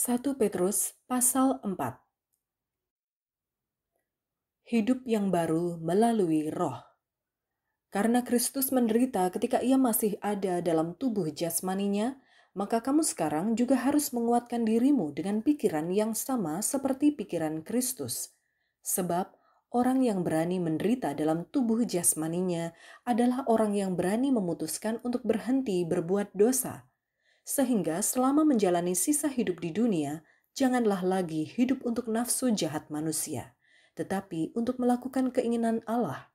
1 Petrus pasal 4 Hidup yang baru melalui roh Karena Kristus menderita ketika ia masih ada dalam tubuh jasmaninya, maka kamu sekarang juga harus menguatkan dirimu dengan pikiran yang sama seperti pikiran Kristus. Sebab orang yang berani menderita dalam tubuh jasmaninya adalah orang yang berani memutuskan untuk berhenti berbuat dosa, sehingga selama menjalani sisa hidup di dunia, janganlah lagi hidup untuk nafsu jahat manusia, tetapi untuk melakukan keinginan Allah.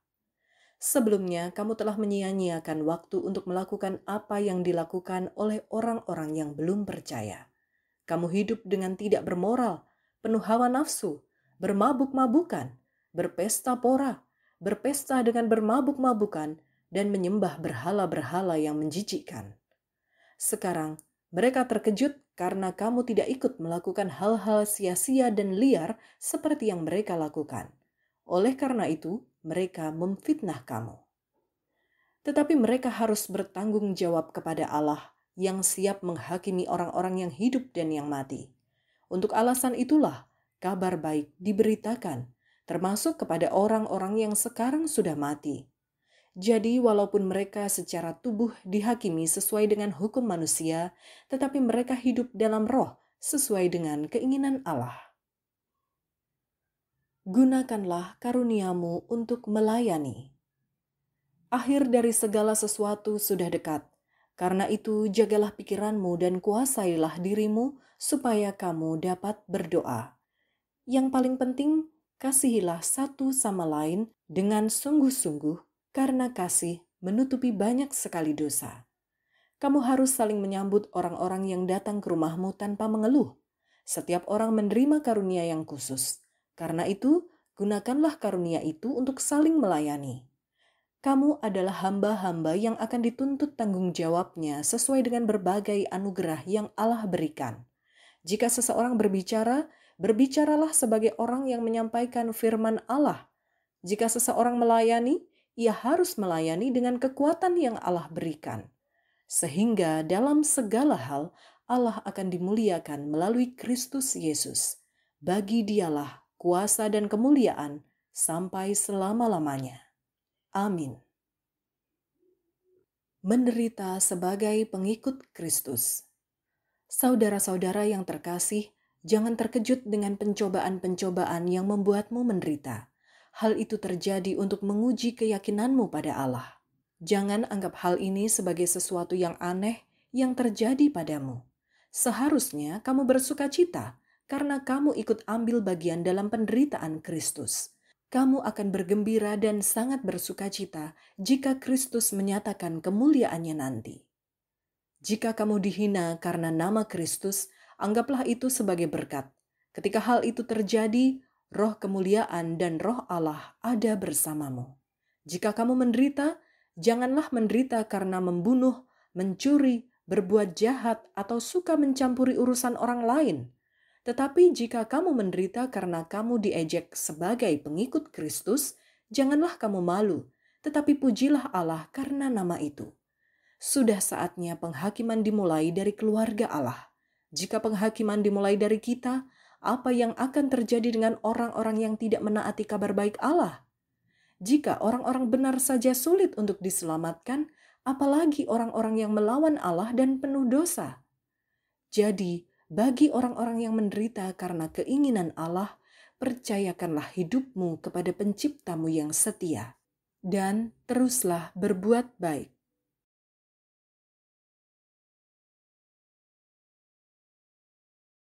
Sebelumnya, kamu telah menyia-nyiakan waktu untuk melakukan apa yang dilakukan oleh orang-orang yang belum percaya. Kamu hidup dengan tidak bermoral, penuh hawa nafsu, bermabuk-mabukan, berpesta pora, berpesta dengan bermabuk-mabukan, dan menyembah berhala-berhala yang menjijikkan. Sekarang mereka terkejut karena kamu tidak ikut melakukan hal-hal sia-sia dan liar seperti yang mereka lakukan. Oleh karena itu, mereka memfitnah kamu. Tetapi mereka harus bertanggung jawab kepada Allah yang siap menghakimi orang-orang yang hidup dan yang mati. Untuk alasan itulah kabar baik diberitakan, termasuk kepada orang-orang yang sekarang sudah mati, jadi, walaupun mereka secara tubuh dihakimi sesuai dengan hukum manusia, tetapi mereka hidup dalam roh sesuai dengan keinginan Allah. Gunakanlah karuniamu untuk melayani. Akhir dari segala sesuatu sudah dekat. Karena itu, jagalah pikiranmu dan kuasailah dirimu supaya kamu dapat berdoa. Yang paling penting, kasihilah satu sama lain dengan sungguh-sungguh karena kasih menutupi banyak sekali dosa. Kamu harus saling menyambut orang-orang yang datang ke rumahmu tanpa mengeluh. Setiap orang menerima karunia yang khusus. Karena itu, gunakanlah karunia itu untuk saling melayani. Kamu adalah hamba-hamba yang akan dituntut tanggung jawabnya sesuai dengan berbagai anugerah yang Allah berikan. Jika seseorang berbicara, berbicaralah sebagai orang yang menyampaikan firman Allah. Jika seseorang melayani, ia harus melayani dengan kekuatan yang Allah berikan, sehingga dalam segala hal Allah akan dimuliakan melalui Kristus Yesus. Bagi Dialah kuasa dan kemuliaan sampai selama-lamanya. Amin. Menderita sebagai pengikut Kristus, saudara-saudara yang terkasih, jangan terkejut dengan pencobaan-pencobaan yang membuatmu menderita hal itu terjadi untuk menguji keyakinanmu pada Allah. Jangan anggap hal ini sebagai sesuatu yang aneh yang terjadi padamu. Seharusnya kamu bersuka cita karena kamu ikut ambil bagian dalam penderitaan Kristus. Kamu akan bergembira dan sangat bersuka cita jika Kristus menyatakan kemuliaannya nanti. Jika kamu dihina karena nama Kristus, anggaplah itu sebagai berkat. Ketika hal itu terjadi, roh kemuliaan dan roh Allah ada bersamamu. Jika kamu menderita, janganlah menderita karena membunuh, mencuri, berbuat jahat, atau suka mencampuri urusan orang lain. Tetapi jika kamu menderita karena kamu diejek sebagai pengikut Kristus, janganlah kamu malu, tetapi pujilah Allah karena nama itu. Sudah saatnya penghakiman dimulai dari keluarga Allah. Jika penghakiman dimulai dari kita, apa yang akan terjadi dengan orang-orang yang tidak menaati kabar baik Allah? Jika orang-orang benar saja sulit untuk diselamatkan, apalagi orang-orang yang melawan Allah dan penuh dosa. Jadi, bagi orang-orang yang menderita karena keinginan Allah, percayakanlah hidupmu kepada Penciptamu yang setia, dan teruslah berbuat baik.